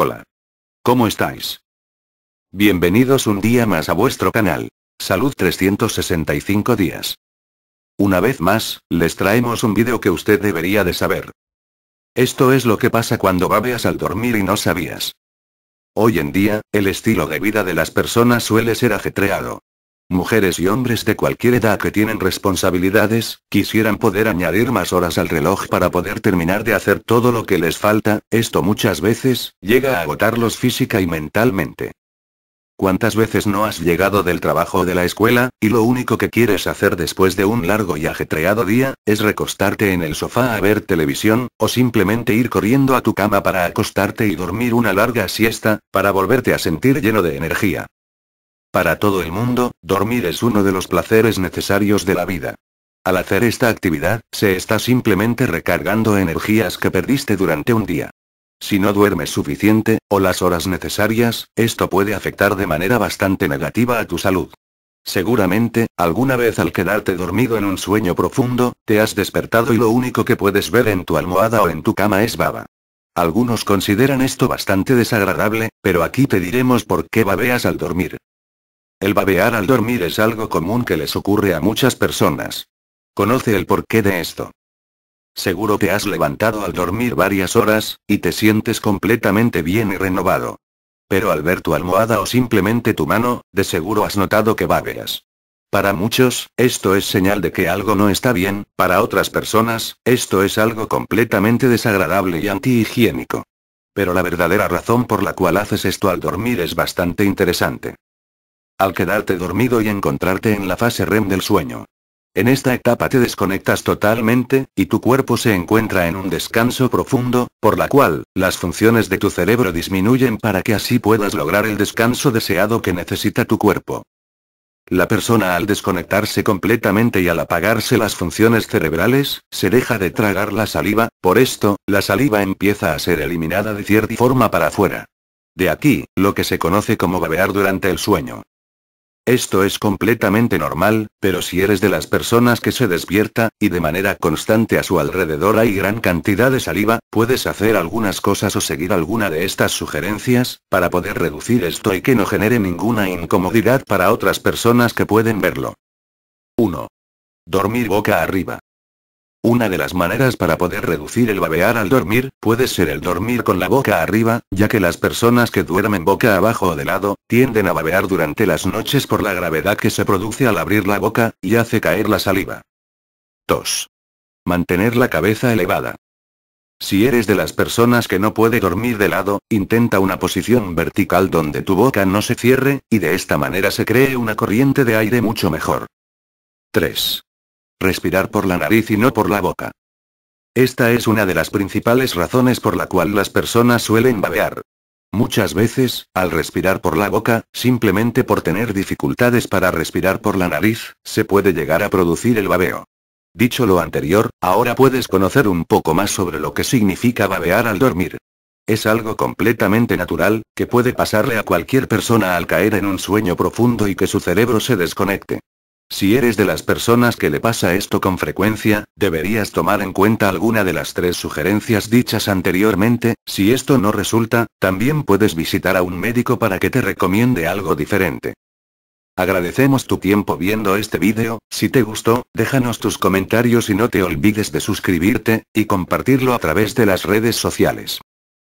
Hola. ¿Cómo estáis? Bienvenidos un día más a vuestro canal. Salud 365 días. Una vez más, les traemos un vídeo que usted debería de saber. Esto es lo que pasa cuando babeas al dormir y no sabías. Hoy en día, el estilo de vida de las personas suele ser ajetreado. Mujeres y hombres de cualquier edad que tienen responsabilidades, quisieran poder añadir más horas al reloj para poder terminar de hacer todo lo que les falta, esto muchas veces, llega a agotarlos física y mentalmente. ¿Cuántas veces no has llegado del trabajo o de la escuela, y lo único que quieres hacer después de un largo y ajetreado día, es recostarte en el sofá a ver televisión, o simplemente ir corriendo a tu cama para acostarte y dormir una larga siesta, para volverte a sentir lleno de energía? Para todo el mundo, dormir es uno de los placeres necesarios de la vida. Al hacer esta actividad, se está simplemente recargando energías que perdiste durante un día. Si no duermes suficiente, o las horas necesarias, esto puede afectar de manera bastante negativa a tu salud. Seguramente, alguna vez al quedarte dormido en un sueño profundo, te has despertado y lo único que puedes ver en tu almohada o en tu cama es baba. Algunos consideran esto bastante desagradable, pero aquí te diremos por qué babeas al dormir. El babear al dormir es algo común que les ocurre a muchas personas. Conoce el porqué de esto. Seguro te has levantado al dormir varias horas, y te sientes completamente bien y renovado. Pero al ver tu almohada o simplemente tu mano, de seguro has notado que babeas. Para muchos, esto es señal de que algo no está bien, para otras personas, esto es algo completamente desagradable y antihigiénico. Pero la verdadera razón por la cual haces esto al dormir es bastante interesante al quedarte dormido y encontrarte en la fase REM del sueño. En esta etapa te desconectas totalmente, y tu cuerpo se encuentra en un descanso profundo, por la cual, las funciones de tu cerebro disminuyen para que así puedas lograr el descanso deseado que necesita tu cuerpo. La persona al desconectarse completamente y al apagarse las funciones cerebrales, se deja de tragar la saliva, por esto, la saliva empieza a ser eliminada de cierta forma para afuera. De aquí, lo que se conoce como babear durante el sueño. Esto es completamente normal, pero si eres de las personas que se despierta, y de manera constante a su alrededor hay gran cantidad de saliva, puedes hacer algunas cosas o seguir alguna de estas sugerencias, para poder reducir esto y que no genere ninguna incomodidad para otras personas que pueden verlo. 1. Dormir boca arriba. Una de las maneras para poder reducir el babear al dormir, puede ser el dormir con la boca arriba, ya que las personas que duermen boca abajo o de lado, tienden a babear durante las noches por la gravedad que se produce al abrir la boca, y hace caer la saliva. 2. Mantener la cabeza elevada. Si eres de las personas que no puede dormir de lado, intenta una posición vertical donde tu boca no se cierre, y de esta manera se cree una corriente de aire mucho mejor. 3. Respirar por la nariz y no por la boca. Esta es una de las principales razones por la cual las personas suelen babear. Muchas veces, al respirar por la boca, simplemente por tener dificultades para respirar por la nariz, se puede llegar a producir el babeo. Dicho lo anterior, ahora puedes conocer un poco más sobre lo que significa babear al dormir. Es algo completamente natural, que puede pasarle a cualquier persona al caer en un sueño profundo y que su cerebro se desconecte. Si eres de las personas que le pasa esto con frecuencia, deberías tomar en cuenta alguna de las tres sugerencias dichas anteriormente, si esto no resulta, también puedes visitar a un médico para que te recomiende algo diferente. Agradecemos tu tiempo viendo este vídeo, si te gustó, déjanos tus comentarios y no te olvides de suscribirte, y compartirlo a través de las redes sociales.